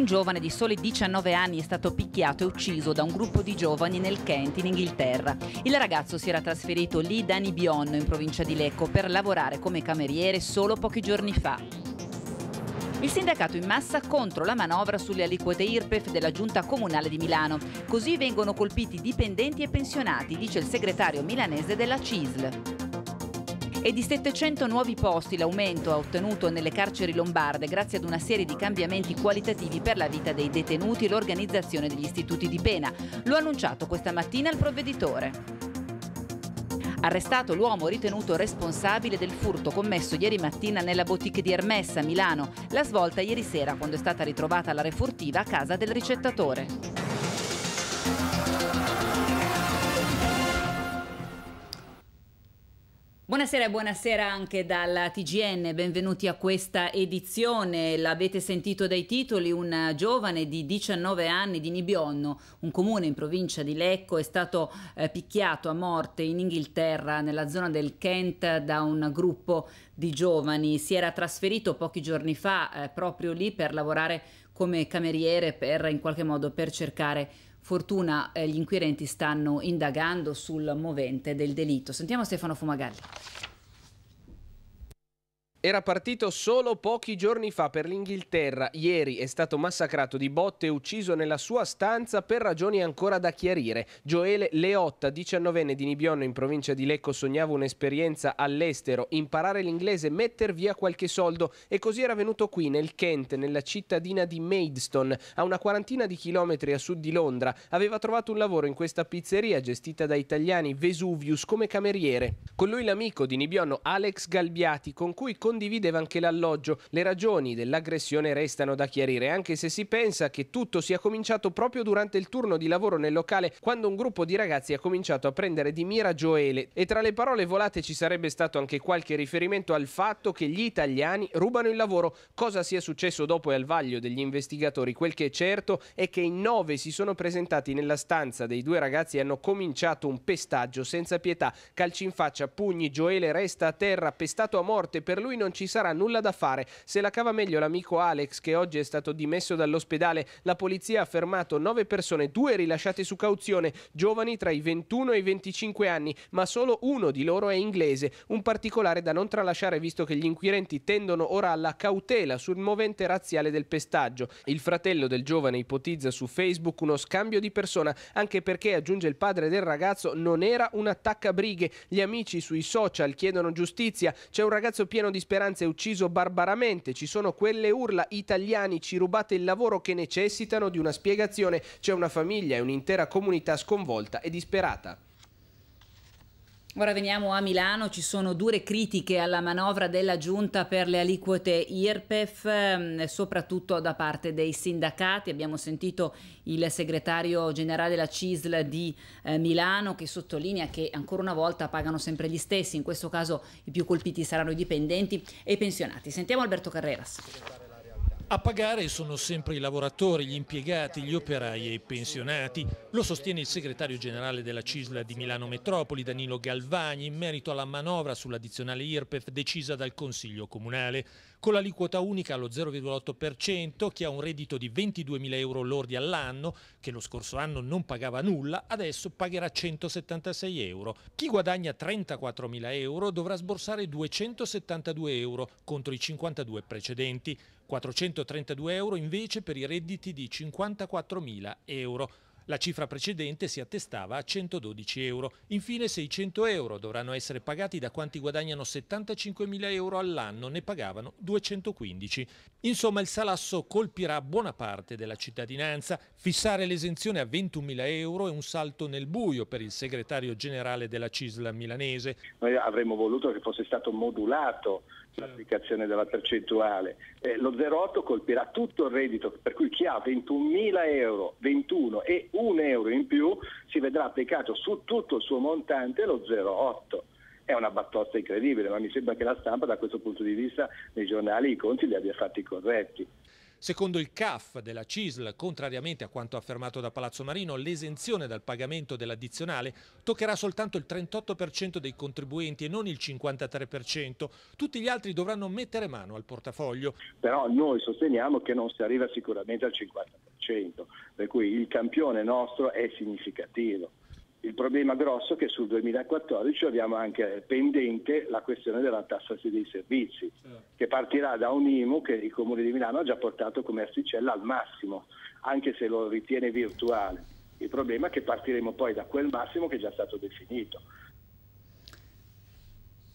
Un giovane di soli 19 anni è stato picchiato e ucciso da un gruppo di giovani nel Kent, in Inghilterra. Il ragazzo si era trasferito lì da Nibion, in provincia di Lecco, per lavorare come cameriere solo pochi giorni fa. Il sindacato in massa contro la manovra sulle aliquote IRPEF della Giunta Comunale di Milano. Così vengono colpiti dipendenti e pensionati, dice il segretario milanese della CISL e di 700 nuovi posti l'aumento ha ottenuto nelle carceri lombarde grazie ad una serie di cambiamenti qualitativi per la vita dei detenuti e l'organizzazione degli istituti di pena. Lo ha annunciato questa mattina il provveditore. Arrestato l'uomo ritenuto responsabile del furto commesso ieri mattina nella boutique di Hermès a Milano, la svolta ieri sera quando è stata ritrovata la refurtiva a casa del ricettatore. Buonasera buonasera anche dalla TGN, benvenuti a questa edizione. L'avete sentito dai titoli, un giovane di 19 anni di Nibionno, un comune in provincia di Lecco, è stato eh, picchiato a morte in Inghilterra, nella zona del Kent, da un gruppo di giovani. Si era trasferito pochi giorni fa eh, proprio lì per lavorare come cameriere, per in qualche modo per cercare Fortuna eh, gli inquirenti stanno indagando sul movente del delitto. Sentiamo Stefano Fumagalli. Era partito solo pochi giorni fa per l'Inghilterra. Ieri è stato massacrato di botte e ucciso nella sua stanza per ragioni ancora da chiarire. Joele Leotta, 19enne di Nibionno in provincia di Lecco, sognava un'esperienza all'estero, imparare l'inglese, metter via qualche soldo e così era venuto qui nel Kent, nella cittadina di Maidstone, a una quarantina di chilometri a sud di Londra. Aveva trovato un lavoro in questa pizzeria gestita da italiani Vesuvius come cameriere. Con lui l'amico di Nibionno Alex Galbiati, con cui condivideva anche l'alloggio. Le ragioni dell'aggressione restano da chiarire, anche se si pensa che tutto sia cominciato proprio durante il turno di lavoro nel locale, quando un gruppo di ragazzi ha cominciato a prendere di mira Joele. E tra le parole volate ci sarebbe stato anche qualche riferimento al fatto che gli italiani rubano il lavoro. Cosa sia successo dopo è al vaglio degli investigatori. Quel che è certo è che in nove si sono presentati nella stanza dei due ragazzi e hanno cominciato un pestaggio senza pietà. Calci in faccia, pugni, Joele resta a terra, pestato a morte. Per lui non ci sarà nulla da fare. Se la cava meglio l'amico Alex, che oggi è stato dimesso dall'ospedale, la polizia ha fermato nove persone, due rilasciate su cauzione, giovani tra i 21 e i 25 anni, ma solo uno di loro è inglese. Un particolare da non tralasciare visto che gli inquirenti tendono ora alla cautela sul movente razziale del pestaggio. Il fratello del giovane ipotizza su Facebook uno scambio di persona, anche perché, aggiunge il padre del ragazzo, non era un attaccabrighe. Gli amici sui social chiedono giustizia. C'è un ragazzo pieno di Speranza è ucciso barbaramente, ci sono quelle urla italiani ci rubate il lavoro che necessitano di una spiegazione, c'è una famiglia e un'intera comunità sconvolta e disperata. Ora veniamo a Milano, ci sono dure critiche alla manovra della giunta per le aliquote IRPEF, ehm, soprattutto da parte dei sindacati. Abbiamo sentito il segretario generale della CISL di eh, Milano che sottolinea che ancora una volta pagano sempre gli stessi, in questo caso i più colpiti saranno i dipendenti e i pensionati. Sentiamo Alberto Carreras. A pagare sono sempre i lavoratori, gli impiegati, gli operai e i pensionati. Lo sostiene il segretario generale della Cisla di Milano Metropoli, Danilo Galvani, in merito alla manovra sull'addizionale IRPEF decisa dal Consiglio Comunale. Con l'aliquota unica allo 0,8%, chi ha un reddito di 22.000 euro lordi all'anno, che lo scorso anno non pagava nulla, adesso pagherà 176 euro. Chi guadagna 34.000 euro dovrà sborsare 272 euro contro i 52 precedenti. 432 euro invece per i redditi di 54.000 euro. La cifra precedente si attestava a 112 euro. Infine 600 euro dovranno essere pagati da quanti guadagnano 75.000 euro all'anno, ne pagavano 215. Insomma il salasso colpirà buona parte della cittadinanza. Fissare l'esenzione a 21.000 euro è un salto nel buio per il segretario generale della CISLA milanese. Noi avremmo voluto che fosse stato modulato Certo. l'applicazione della percentuale. Eh, lo 0,8 colpirà tutto il reddito, per cui chi ha 21.000 euro, 21 e 1 euro in più si vedrà applicato su tutto il suo montante lo 0,8. È una battosta incredibile, ma mi sembra che la stampa da questo punto di vista nei giornali i conti li abbia fatti corretti. Secondo il CAF della CISL, contrariamente a quanto affermato da Palazzo Marino, l'esenzione dal pagamento dell'addizionale toccherà soltanto il 38% dei contribuenti e non il 53%. Tutti gli altri dovranno mettere mano al portafoglio. Però noi sosteniamo che non si arriva sicuramente al 50%, per cui il campione nostro è significativo. Il problema grosso è che sul 2014 abbiamo anche pendente la questione della tassa dei servizi, certo. che partirà da un IMU che il Comune di Milano ha già portato come asticella al massimo, anche se lo ritiene virtuale. Il problema è che partiremo poi da quel massimo che è già stato definito.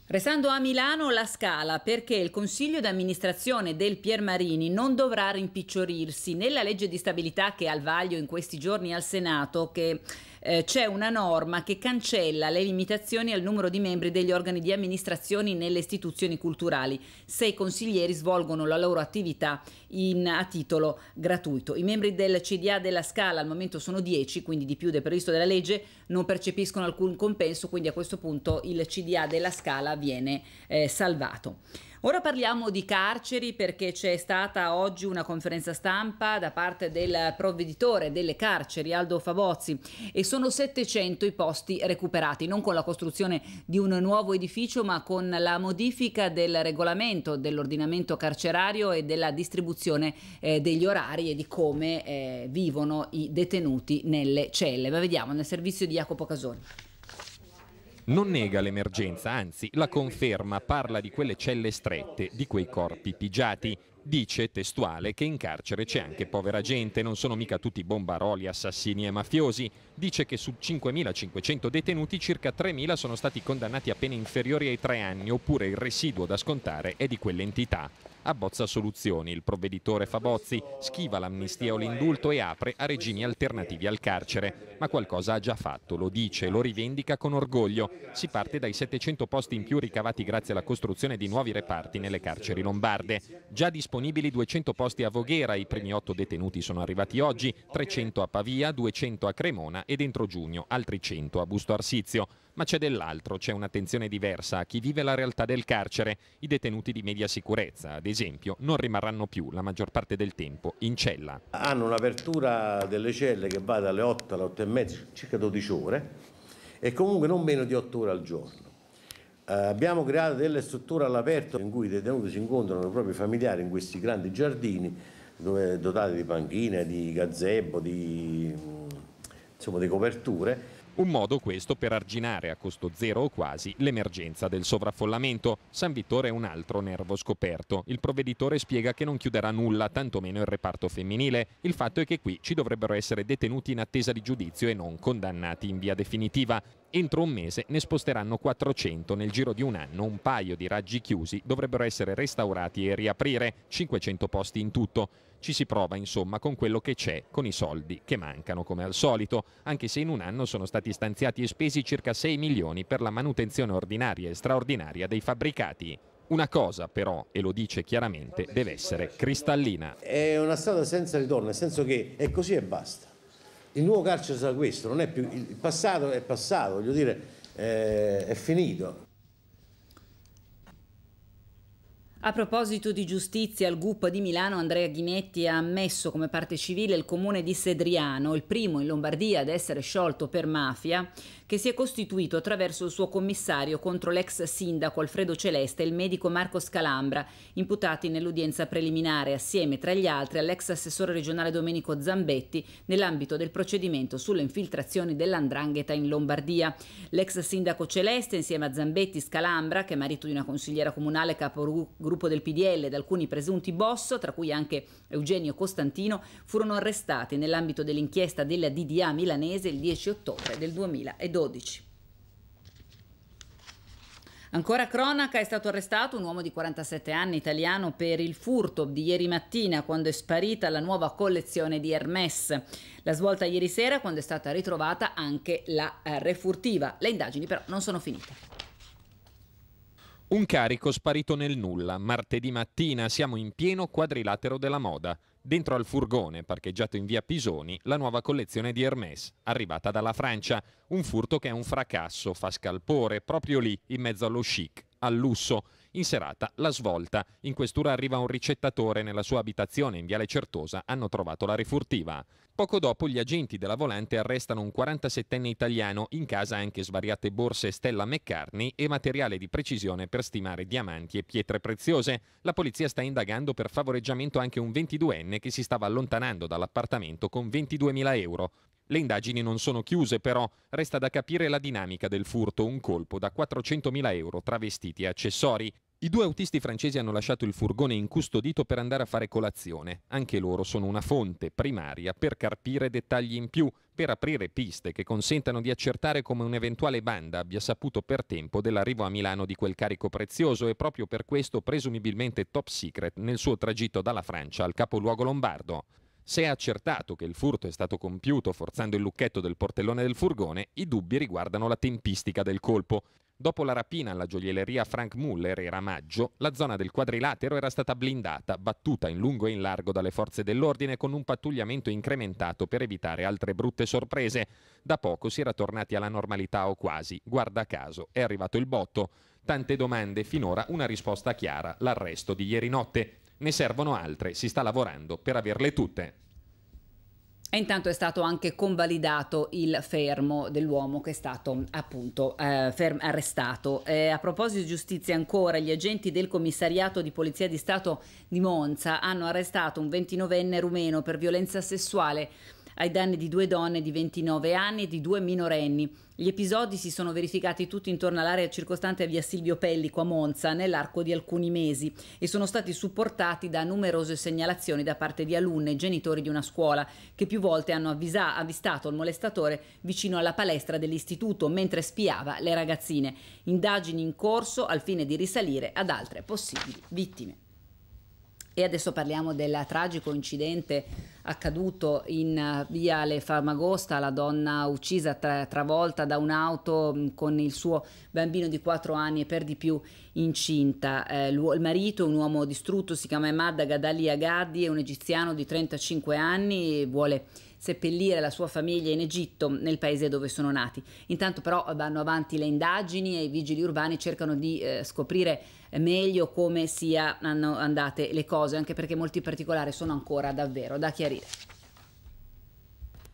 Restando a Milano, la scala, perché il Consiglio d'amministrazione del Piermarini non dovrà rimpicciorirsi nella legge di stabilità che è al vaglio in questi giorni al Senato, che eh, c'è una norma che cancella le limitazioni al numero di membri degli organi di amministrazione nelle istituzioni culturali se i consiglieri svolgono la loro attività in, a titolo gratuito. I membri del CDA della Scala al momento sono 10, quindi di più del previsto della legge, non percepiscono alcun compenso, quindi a questo punto il CDA della Scala viene eh, salvato. Ora parliamo di carceri perché c'è stata oggi una conferenza stampa da parte del provveditore delle carceri Aldo Favozzi e sono 700 i posti recuperati, non con la costruzione di un nuovo edificio ma con la modifica del regolamento dell'ordinamento carcerario e della distribuzione eh, degli orari e di come eh, vivono i detenuti nelle celle. Ma vediamo nel servizio di Jacopo Casoni. Non nega l'emergenza, anzi la conferma, parla di quelle celle strette, di quei corpi pigiati. Dice, testuale, che in carcere c'è anche povera gente, non sono mica tutti bombaroli, assassini e mafiosi. Dice che su 5.500 detenuti circa 3.000 sono stati condannati a pene inferiori ai tre anni oppure il residuo da scontare è di quell'entità abbozza soluzioni. Il provveditore Fabozzi schiva l'amnistia o l'indulto e apre a regimi alternativi al carcere. Ma qualcosa ha già fatto, lo dice, lo rivendica con orgoglio. Si parte dai 700 posti in più ricavati grazie alla costruzione di nuovi reparti nelle carceri lombarde. Già disponibili 200 posti a Voghera, i primi 8 detenuti sono arrivati oggi, 300 a Pavia, 200 a Cremona e dentro giugno altri 100 a Busto Arsizio. Ma c'è dell'altro, c'è un'attenzione diversa a chi vive la realtà del carcere. I detenuti di media sicurezza, ad esempio, non rimarranno più la maggior parte del tempo in cella. Hanno un'apertura delle celle che va dalle 8 alle 8 e mezza, circa 12 ore, e comunque non meno di 8 ore al giorno. Uh, abbiamo creato delle strutture all'aperto in cui i detenuti si incontrano i propri familiari in questi grandi giardini dove, dotati di panchine, di gazebo, di, insomma, di coperture un modo questo per arginare a costo zero o quasi l'emergenza del sovraffollamento. San Vittore è un altro nervo scoperto. Il provveditore spiega che non chiuderà nulla, tantomeno il reparto femminile. Il fatto è che qui ci dovrebbero essere detenuti in attesa di giudizio e non condannati in via definitiva. Entro un mese ne sposteranno 400, nel giro di un anno un paio di raggi chiusi dovrebbero essere restaurati e riaprire, 500 posti in tutto ci si prova insomma con quello che c'è, con i soldi che mancano come al solito, anche se in un anno sono stati stanziati e spesi circa 6 milioni per la manutenzione ordinaria e straordinaria dei fabbricati. Una cosa però, e lo dice chiaramente, deve essere cristallina. È una strada senza ritorno, nel senso che è così e basta. Il nuovo carcere sarà questo, non è più, il passato è passato, voglio dire, eh, è finito. A proposito di giustizia, il GUP di Milano Andrea Ghinetti ha ammesso come parte civile il comune di Sedriano, il primo in Lombardia ad essere sciolto per mafia, che si è costituito attraverso il suo commissario contro l'ex sindaco Alfredo Celeste e il medico Marco Scalambra, imputati nell'udienza preliminare assieme tra gli altri all'ex assessore regionale Domenico Zambetti nell'ambito del procedimento sulle infiltrazioni dell'andrangheta in Lombardia. L'ex sindaco Celeste insieme a Zambetti Scalambra, che è marito di una consigliera comunale capogruppo gruppo del PDL ed alcuni presunti boss, tra cui anche Eugenio Costantino, furono arrestati nell'ambito dell'inchiesta della DDA milanese il 10 ottobre del 2012. Ancora cronaca è stato arrestato un uomo di 47 anni italiano per il furto di ieri mattina quando è sparita la nuova collezione di Hermès. La svolta ieri sera quando è stata ritrovata anche la eh, refurtiva. Le indagini però non sono finite. Un carico sparito nel nulla. Martedì mattina siamo in pieno quadrilatero della moda. Dentro al furgone, parcheggiato in via Pisoni, la nuova collezione di Hermès, arrivata dalla Francia. Un furto che è un fracasso, fa scalpore, proprio lì, in mezzo allo chic, al lusso. In serata la svolta. In questura arriva un ricettatore nella sua abitazione in Viale Certosa hanno trovato la refurtiva. Poco dopo gli agenti della volante arrestano un 47enne italiano, in casa anche svariate borse Stella McCartney e materiale di precisione per stimare diamanti e pietre preziose. La polizia sta indagando per favoreggiamento anche un 22enne che si stava allontanando dall'appartamento con 22.000 euro. Le indagini non sono chiuse però, resta da capire la dinamica del furto, un colpo da 400.000 euro tra vestiti e accessori. I due autisti francesi hanno lasciato il furgone incustodito per andare a fare colazione. Anche loro sono una fonte primaria per carpire dettagli in più, per aprire piste che consentano di accertare come un'eventuale banda abbia saputo per tempo dell'arrivo a Milano di quel carico prezioso e proprio per questo presumibilmente top secret nel suo tragitto dalla Francia al capoluogo lombardo. Se è accertato che il furto è stato compiuto forzando il lucchetto del portellone del furgone, i dubbi riguardano la tempistica del colpo. Dopo la rapina alla gioielleria Frank Muller, era maggio, la zona del quadrilatero era stata blindata, battuta in lungo e in largo dalle forze dell'ordine con un pattugliamento incrementato per evitare altre brutte sorprese. Da poco si era tornati alla normalità o quasi. Guarda caso, è arrivato il botto. Tante domande, finora una risposta chiara, l'arresto di ieri notte. Ne servono altre, si sta lavorando per averle tutte. E intanto è stato anche convalidato il fermo dell'uomo che è stato appunto eh, arrestato. Eh, a proposito di giustizia ancora, gli agenti del commissariato di Polizia di Stato di Monza hanno arrestato un 29enne rumeno per violenza sessuale ai danni di due donne di 29 anni e di due minorenni. Gli episodi si sono verificati tutti intorno all'area circostante a via Silvio Pellico a Monza nell'arco di alcuni mesi e sono stati supportati da numerose segnalazioni da parte di alunne e genitori di una scuola che più volte hanno avvisa- avvistato il molestatore vicino alla palestra dell'istituto mentre spiava le ragazzine. Indagini in corso al fine di risalire ad altre possibili vittime. E adesso parliamo del tragico incidente accaduto in eh, via Le Famagosta, la donna uccisa tra, travolta da un'auto mm, con il suo bambino di 4 anni e per di più incinta. Eh, il marito, un uomo distrutto, si chiama Emad Gadali Agadi, è un egiziano di 35 anni, e vuole seppellire la sua famiglia in Egitto, nel paese dove sono nati. Intanto però vanno avanti le indagini e i vigili urbani cercano di eh, scoprire eh, meglio come siano andate le cose, anche perché molti particolari sono ancora davvero da chiarire.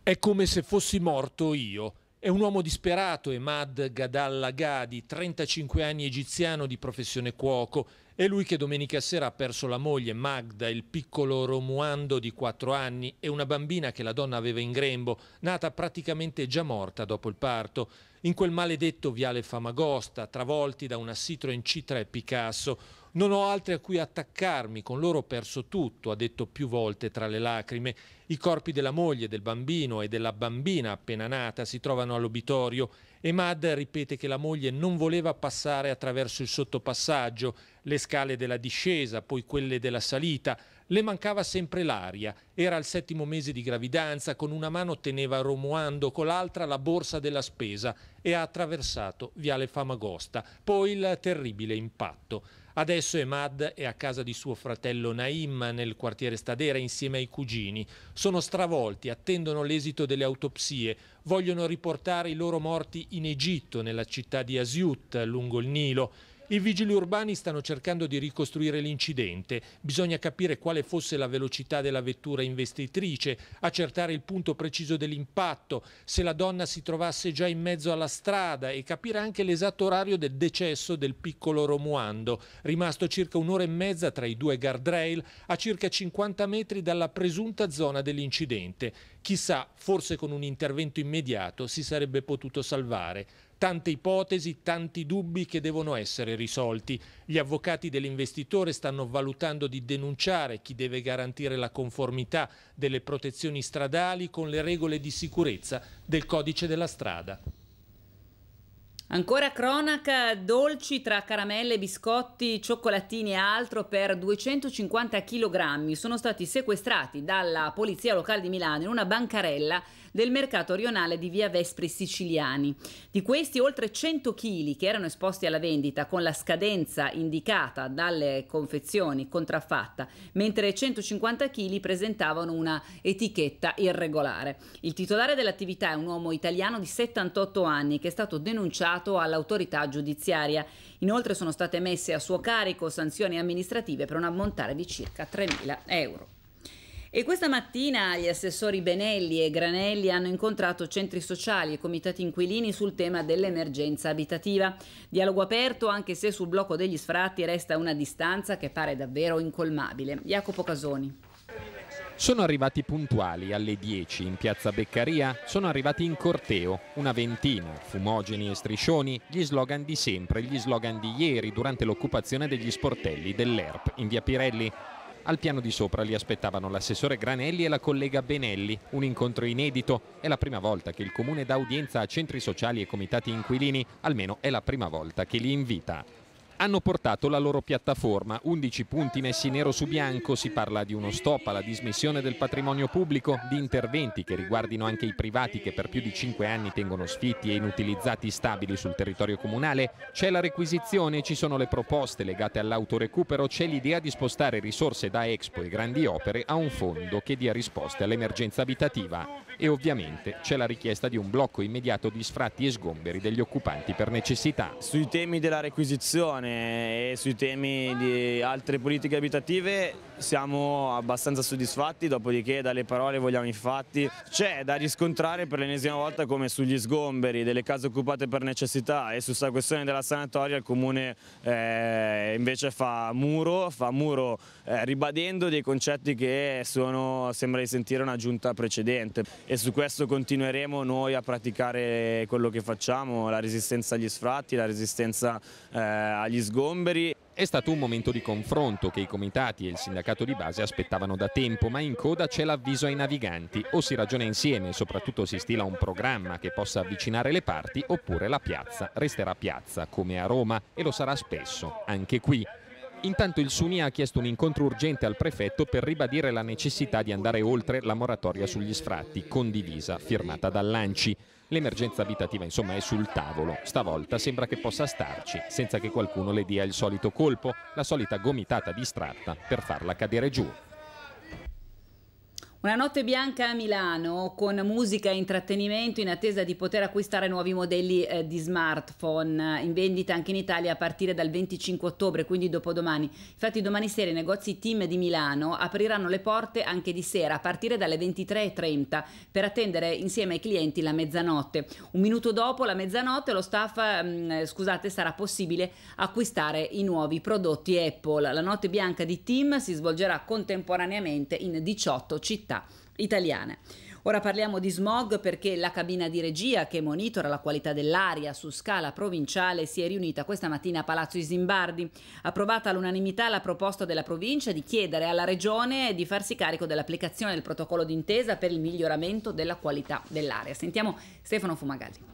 È come se fossi morto io. È un uomo disperato, Emad Gadallah Gadi, 35 anni egiziano di professione cuoco. È lui che domenica sera ha perso la moglie Magda, il piccolo Romuando di 4 anni e una bambina che la donna aveva in grembo, nata praticamente già morta dopo il parto, in quel maledetto viale Famagosta, travolti da una assitro in C3 Picasso, non ho altri a cui attaccarmi, con loro ho perso tutto, ha detto più volte tra le lacrime. I corpi della moglie, del bambino e della bambina appena nata si trovano all'obitorio e Mad ripete che la moglie non voleva passare attraverso il sottopassaggio, le scale della discesa, poi quelle della salita. Le mancava sempre l'aria. Era al settimo mese di gravidanza, con una mano teneva romuando, con l'altra la borsa della spesa e ha attraversato Viale Famagosta. Poi il terribile impatto. Adesso Emad è a casa di suo fratello Naim nel quartiere Stadera insieme ai cugini. Sono stravolti, attendono l'esito delle autopsie, vogliono riportare i loro morti in Egitto, nella città di Asiut, lungo il Nilo. I vigili urbani stanno cercando di ricostruire l'incidente. Bisogna capire quale fosse la velocità della vettura investitrice, accertare il punto preciso dell'impatto, se la donna si trovasse già in mezzo alla strada e capire anche l'esatto orario del decesso del piccolo Romuando, rimasto circa un'ora e mezza tra i due guardrail a circa 50 metri dalla presunta zona dell'incidente. Chissà, forse con un intervento immediato si sarebbe potuto salvare tante ipotesi, tanti dubbi che devono essere risolti. Gli avvocati dell'investitore stanno valutando di denunciare chi deve garantire la conformità delle protezioni stradali con le regole di sicurezza del codice della strada. Ancora cronaca, dolci tra caramelle, biscotti, cioccolatini e altro per 250 kg sono stati sequestrati dalla Polizia Locale di Milano in una bancarella del mercato rionale di via Vespri Siciliani. Di questi oltre 100 kg che erano esposti alla vendita con la scadenza indicata dalle confezioni contraffatta, mentre 150 kg presentavano una etichetta irregolare. Il titolare dell'attività è un uomo italiano di 78 anni che è stato denunciato all'autorità giudiziaria. Inoltre sono state messe a suo carico sanzioni amministrative per un ammontare di circa 3.000 euro. E questa mattina gli assessori Benelli e Granelli hanno incontrato centri sociali e comitati inquilini sul tema dell'emergenza abitativa. Dialogo aperto anche se sul blocco degli sfratti resta una distanza che pare davvero incolmabile. Jacopo Casoni. Sono arrivati puntuali alle 10 in piazza Beccaria, sono arrivati in corteo, una ventina, fumogeni e striscioni, gli slogan di sempre, gli slogan di ieri durante l'occupazione degli sportelli dell'ERP in via Pirelli. Al piano di sopra li aspettavano l'assessore Granelli e la collega Benelli, un incontro inedito. È la prima volta che il comune dà udienza a centri sociali e comitati inquilini, almeno è la prima volta che li invita hanno portato la loro piattaforma. 11 punti messi nero su bianco, si parla di uno stop alla dismissione del patrimonio pubblico, di interventi che riguardino anche i privati che per più di 5 anni tengono sfitti e inutilizzati stabili sul territorio comunale. C'è la requisizione, ci sono le proposte legate all'autorecupero, c'è l'idea di spostare risorse da Expo e grandi opere a un fondo che dia risposte all'emergenza abitativa e ovviamente c'è la richiesta di un blocco immediato di sfratti e sgomberi degli occupanti per necessità. Sui temi della requisizione e sui temi di altre politiche abitative siamo abbastanza soddisfatti, dopodiché dalle parole vogliamo i fatti. C'è da riscontrare per l'ennesima volta come sugli sgomberi delle case occupate per necessità e su questa questione della sanatoria il Comune eh, invece fa muro, fa muro eh, ribadendo dei concetti che sono, sembra di sentire una giunta precedente e su questo continueremo noi a praticare quello che facciamo, la resistenza agli sfratti, la resistenza eh, agli sgomberi. È stato un momento di confronto che i comitati e il sindacato di base aspettavano da tempo, ma in coda c'è l'avviso ai naviganti. O si ragiona insieme e soprattutto si stila un programma che possa avvicinare le parti, oppure la piazza resterà piazza, come a Roma, e lo sarà spesso, anche qui. Intanto il Suni ha chiesto un incontro urgente al prefetto per ribadire la necessità di andare oltre la moratoria sugli sfratti, condivisa, firmata dall'Anci. L'emergenza abitativa insomma è sul tavolo, stavolta sembra che possa starci, senza che qualcuno le dia il solito colpo, la solita gomitata distratta per farla cadere giù. Una notte bianca a Milano con musica e intrattenimento in attesa di poter acquistare nuovi modelli eh, di smartphone eh, in vendita anche in Italia a partire dal 25 ottobre, quindi dopodomani. Infatti domani sera i negozi Team di Milano apriranno le porte anche di sera a partire dalle 23.30 per attendere insieme ai clienti la mezzanotte. Un minuto dopo la mezzanotte lo staff, mh, mm, scusate, sarà possibile acquistare i nuovi prodotti Apple. La notte bianca di Team si svolgerà contemporaneamente in 18 città città italiane. Ora parliamo di smog perché la cabina di regia che monitora la qualità dell'aria su scala provinciale si è riunita questa mattina a Palazzo Isimbardi. Approvata all'unanimità la proposta della provincia di chiedere alla regione di farsi carico dell'applicazione del protocollo d'intesa per il miglioramento della qualità dell'aria. Sentiamo Stefano Fumagalli.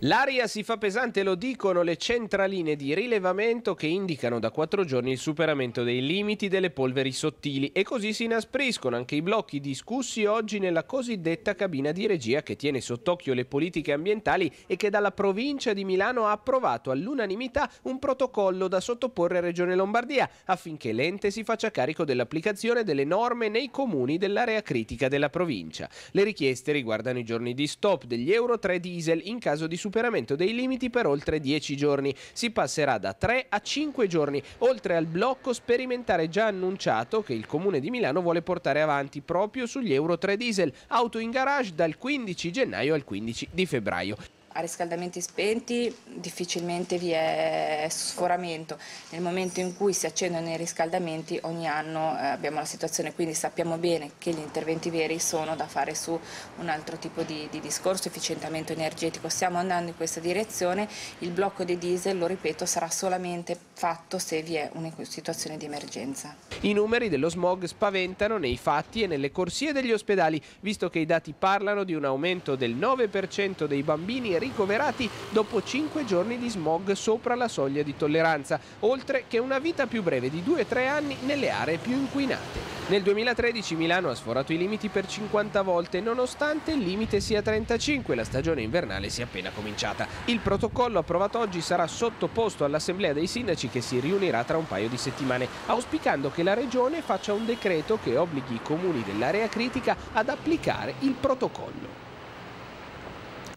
L'aria si fa pesante, lo dicono le centraline di rilevamento che indicano da quattro giorni il superamento dei limiti delle polveri sottili e così si inaspriscono anche i blocchi discussi oggi nella cosiddetta cabina di regia che tiene sott'occhio le politiche ambientali e che dalla provincia di Milano ha approvato all'unanimità un protocollo da sottoporre a Regione Lombardia affinché l'ente si faccia carico dell'applicazione delle norme nei comuni dell'area critica della provincia. Le richieste riguardano i giorni di stop degli Euro 3 diesel in caso di superamento dei limiti per oltre 10 giorni. Si passerà da 3 a 5 giorni, oltre al blocco sperimentare già annunciato che il Comune di Milano vuole portare avanti proprio sugli Euro 3 diesel, auto in garage dal 15 gennaio al 15 di febbraio a riscaldamenti spenti difficilmente vi è sforamento. Nel momento in cui si accendono i riscaldamenti ogni anno eh, abbiamo la situazione, quindi sappiamo bene che gli interventi veri sono da fare su un altro tipo di, di discorso, efficientamento energetico. Stiamo andando in questa direzione, il blocco dei diesel, lo ripeto, sarà solamente fatto se vi è una situazione di emergenza. I numeri dello smog spaventano nei fatti e nelle corsie degli ospedali, visto che i dati parlano di un aumento del 9% dei bambini ricoverati dopo 5 giorni di smog sopra la soglia di tolleranza, oltre che una vita più breve di 2-3 anni nelle aree più inquinate. Nel 2013 Milano ha sforato i limiti per 50 volte, nonostante il limite sia 35 e la stagione invernale sia appena cominciata. Il protocollo approvato oggi sarà sottoposto all'Assemblea dei Sindaci che si riunirà tra un paio di settimane, auspicando che la Regione faccia un decreto che obblighi i comuni dell'area critica ad applicare il protocollo.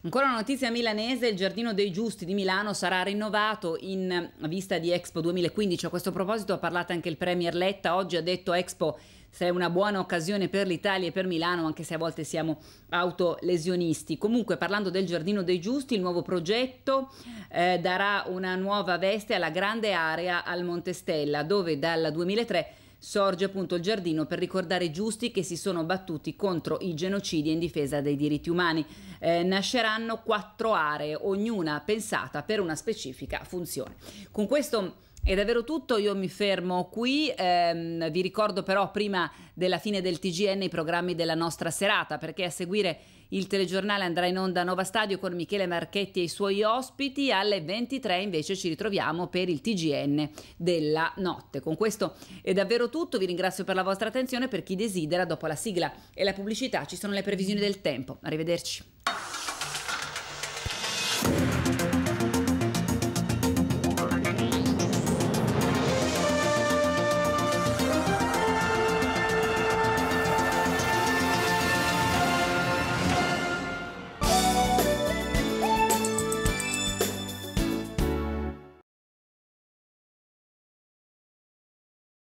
Ancora una notizia milanese, il Giardino dei Giusti di Milano sarà rinnovato in vista di Expo 2015. A questo proposito ha parlato anche il Premier Letta, oggi ha detto Expo è una buona occasione per l'Italia e per Milano, anche se a volte siamo autolesionisti. Comunque, parlando del Giardino dei Giusti, il nuovo progetto eh, darà una nuova veste alla grande area al Montestella, dove dal 2003 sorge appunto il giardino per ricordare i giusti che si sono battuti contro i genocidi in difesa dei diritti umani. Eh, nasceranno quattro aree, ognuna pensata per una specifica funzione. Con questo è davvero tutto, io mi fermo qui, ehm, vi ricordo però prima della fine del TGN i programmi della nostra serata perché a seguire il telegiornale andrà in onda a Nova Stadio con Michele Marchetti e i suoi ospiti, alle 23 invece ci ritroviamo per il TGN della notte. Con questo è davvero tutto, vi ringrazio per la vostra attenzione, per chi desidera dopo la sigla e la pubblicità ci sono le previsioni del tempo, arrivederci.